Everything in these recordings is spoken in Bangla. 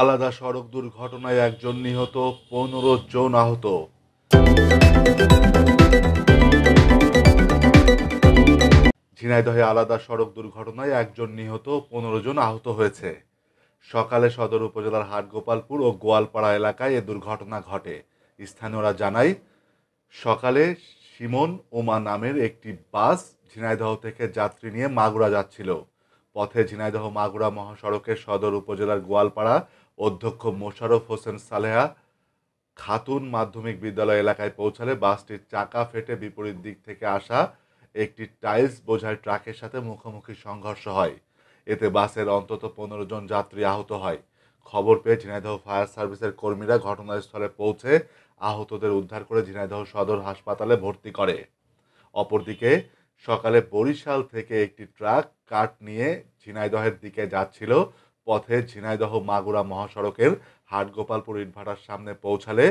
আলাদা সড়ক দুর্ঘটনায় একজন নিহত পনেরো জন আহত ঝিনাইদহে আলাদা সড়ক দুর্ঘটনায় একজন নিহত পনেরো জন আহত হয়েছে সকালে সদর উপজেলার হাটগোপালপুর ও গোয়ালপাড়া এলাকায় এ দুর্ঘটনা ঘটে স্থানীয়রা জানায় সকালে সিমন ওমা নামের একটি বাস ঝিনাইদহ থেকে যাত্রী নিয়ে মাগুরা যাচ্ছিল পথে ঝিনাইদহ মাগুরা মহাসড়কের সদর উপজেলার গোয়ালপাড়া অধ্যক্ষ মোশারফ হোসেন সালেহা খাতুন মাধ্যমিক বিদ্যালয় এলাকায় পৌঁছালে বাসটির চাকা ফেটে বিপরীত দিক থেকে আসা একটি টাইলস বোঝাই ট্রাকের সাথে মুখোমুখি সংঘর্ষ হয় এতে বাসের অন্তত পনেরো জন যাত্রী আহত হয় খবর পেয়ে ঝিনাইদহ ফায়ার সার্ভিসের কর্মীরা ঘটনাস্থলে পৌঁছে আহতদের উদ্ধার করে ঝিনাইদহ সদর হাসপাতালে ভর্তি করে অপরদিকে সকালে বরিশাল থেকে একটি ট্রাক কাঠ নিয়ে ঝিনাইদহের দিকে যাচ্ছিল পথে ঝিনাইদহ মাগুরা মহাসড়কের হাটগোপালপুর ইটভাটার সামনে পৌঁছালে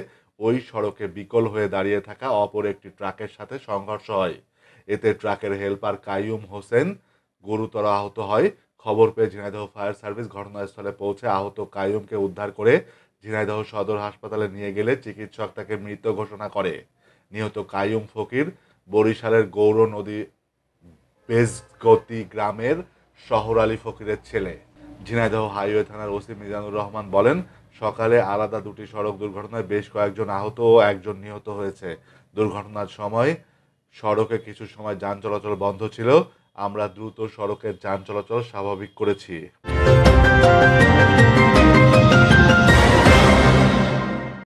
ওই সড়কে বিকল হয়ে দাঁড়িয়ে থাকা অপর একটি ট্রাকের সাথে সংঘর্ষ হয় এতে ট্রাকের হেলপার কাইয়ুম হোসেন গুরুতর আহত হয় খবর পেয়ে ঝিনাইদহ ফায়ার সার্ভিস ঘটনাস্থলে পৌঁছে আহত কাইয়ুমকে উদ্ধার করে ঝিনাইদহ সদর হাসপাতালে নিয়ে গেলে চিকিৎসক তাকে মৃত ঘোষণা করে নিহত কাইয়ুম ফকির বরিশালের গৌর নদী পেজগতি গ্রামের শহর আলী ফকিরের ছেলে ঝিনাইদহ হাইওয়ে থানার ওসি মিজানুর রহমান বলেন সকালে আলাদা দুটি সড়ক দুর্ঘটনায় বেশ কয়েকজন আহত ও একজন নিহত হয়েছে দুর্ঘটনার সময় সড়কে কিছু সময় যান চলাচল বন্ধ ছিল আমরা দ্রুত সড়কের যান চলাচল স্বাভাবিক করেছি